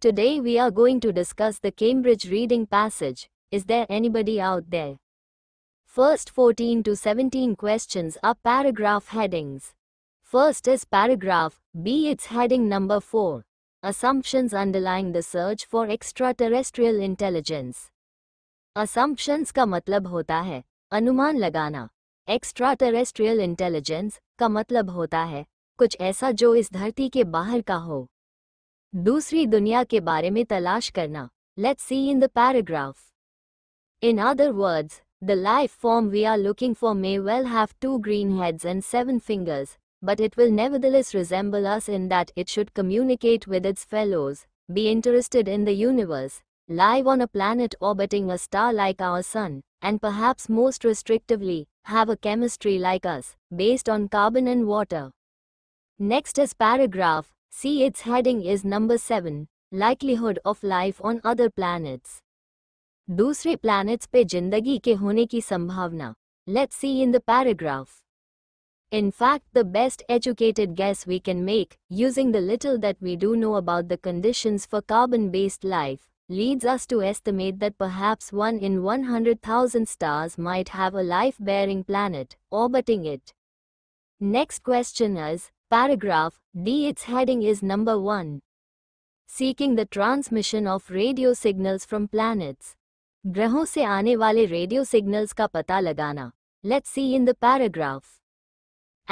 Today we are going to discuss the Cambridge reading passage, Is there anybody out there? First 14 to 17 questions are paragraph headings. First is paragraph B, it's heading number 4. Assumptions underlying the search for extraterrestrial intelligence. Assumptions का मतलब होता है अनुमान लगाना Extraterrestrial intelligence intelligence का मतलब होता है कुछ ऐसा जो इस धरती के बाहर का हो दूसरी दुनिया के बारे में तलाश करना let's see in the paragraph In other words, the life form we are looking for may well have two green heads and seven fingers, but it will nevertheless resemble us in that it should communicate with its fellows, be interested in the universe, live on a planet orbiting a star like our Sun, and perhaps most restrictively, have a chemistry like us, based on carbon and water. Next is paragraph See its heading is number 7, Likelihood of Life on Other Planets. दूसरे planets pe jindagi ke hone ki संभावना. Let's see in the paragraph. In fact, the best educated guess we can make, using the little that we do know about the conditions for carbon-based life, leads us to estimate that perhaps 1 in 100,000 stars might have a life-bearing planet orbiting it. Next question is, Paragraph D. Its heading is number 1. Seeking the transmission of radio signals from planets. ग्रहों से आने वाले radio signals का पता लगाना let's see in the paragraph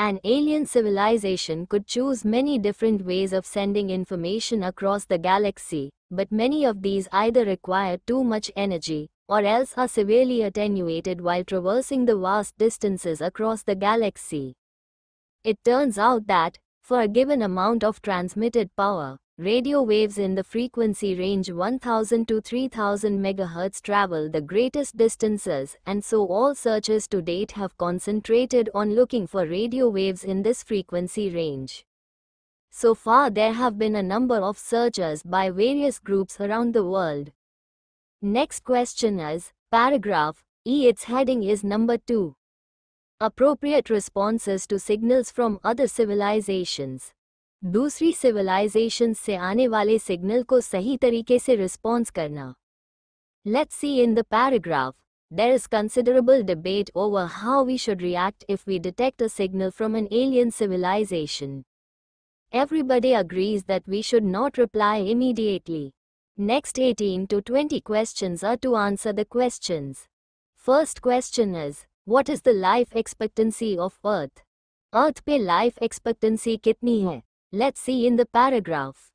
An alien civilization could choose many different ways of sending information across the galaxy, but many of these either require too much energy or else are severely attenuated while traversing the vast distances across the galaxy. It turns out that, for a given amount of transmitted power, radio waves in the frequency range 1000 to 3000 MHz travel the greatest distances and so all searches to date have concentrated on looking for radio waves in this frequency range. So far there have been a number of searches by various groups around the world. Next question is, paragraph, E its heading is number 2 appropriate responses to signals from other civilizations. दूसरी civilization se आने वाले signal को सही तरीके से response करना let's see in the paragraph There is considerable debate over how we should react if we detect a signal from an alien civilization. Everybody agrees that we should not reply immediately. Next 18 to 20 questions are to answer the questions. First question is what is the life expectancy of Earth? Earth earth पे expectancy expectancy कितनी है Let's see in the paragraph.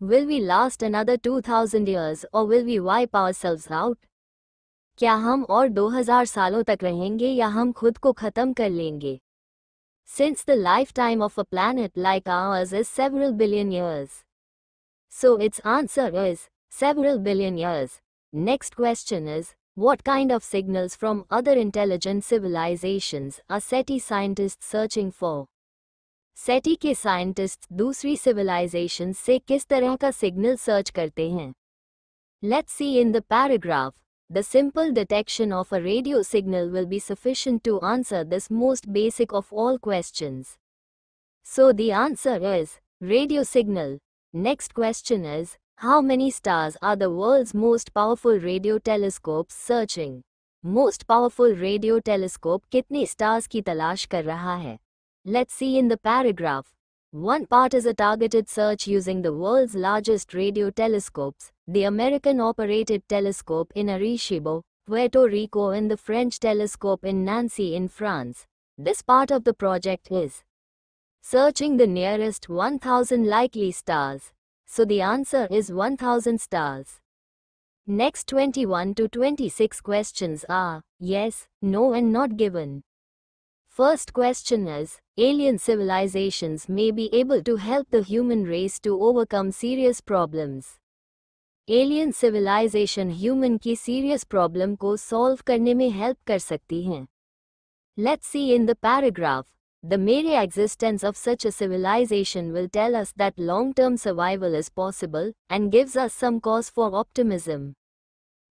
Will we last another 2000 years or will we wipe ourselves out? क्या हम और 2000 सालों तक रहेंगे या हम खुद को खत्म कर लेंगे Since the lifetime of a planet like ours is several billion years. So its answer is several billion years. Next question is what kind of signals from other intelligent civilizations are SETI scientists searching for? SETI के scientist दूसरी civilization से किस तरह का signal search करते हैं Let's see in the paragraph. The simple detection of a radio signal will be sufficient to answer this most basic of all questions. So the answer is radio signal. Next question is how many stars are the world's most powerful radio telescopes searching? Most powerful radio telescope कितने stars की तलाश कर रहा है? Let's see in the paragraph. One part is a targeted search using the world's largest radio telescopes, the American-operated telescope in Arecibo, Puerto Rico and the French telescope in Nancy in France. This part of the project is searching the nearest 1000 likely stars. So the answer is 1000 stars. Next 21 to 26 questions are yes, no and not given. First question is, alien civilizations may be able to help the human race to overcome serious problems. Alien civilization human की serious problem को solve करने में help कर सकती हैं Let's see in the paragraph. The mere existence of such a civilization will tell us that long-term survival is possible and gives us some cause for optimism.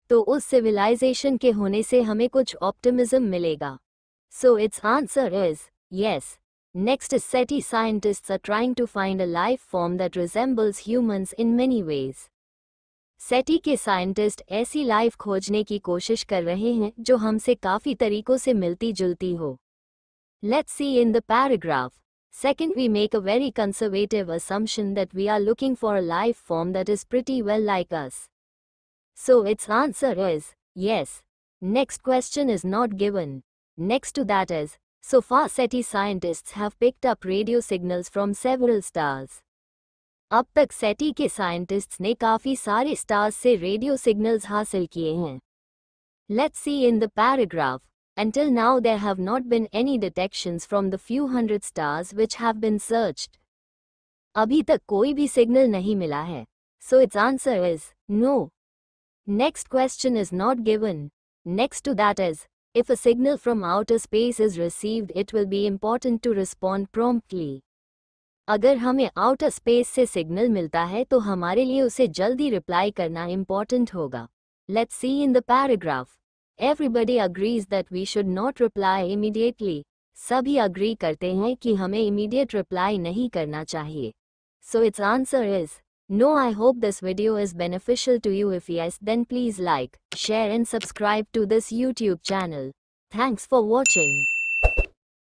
तो उस civilisation के होने से हमें कुछ ऑप्टिमिज्म मिलेगा so it's answer is yes next SETI scientists are trying to find a life form that resembles humans in many ways. SETI के scientist ऐसी लाइफ खोजने की कोशिश कर रहे हैं जो हमसे काफ़ी तरीकों से मिलती जुलती हो Let's see in the paragraph. Second, we make a very conservative assumption that we are looking for a life form that is pretty well like us. So its answer is yes. Next question is not given. Next to that is, so far SETI scientists have picked up radio signals from several stars. Up तक SETI के scientists ने काफी सारे stars से signals hasil हासिल किए हैं Let's see in the paragraph. Until now there have not been any detections from the few hundred stars which have been searched. Abhi tak koi bhi signal nahi mila hai. So its answer is no. Next question is not given. Next to that is, if a signal from outer space is received it will be important to respond promptly. अगर हमें outer space से signal मिलता है तो हमारे लिए उसे जल्दी रिप्लाई करना इम्पोर्टेंट होगा let's see in the paragraph everybody agrees that we should not reply immediately सभी अग्री करते हैं कि हमें इमीडिएट रिप्लाई नहीं करना चाहिए so it's answer is no I hope this video is beneficial to you if yes then please like share and subscribe to this YouTube channel thanks for watching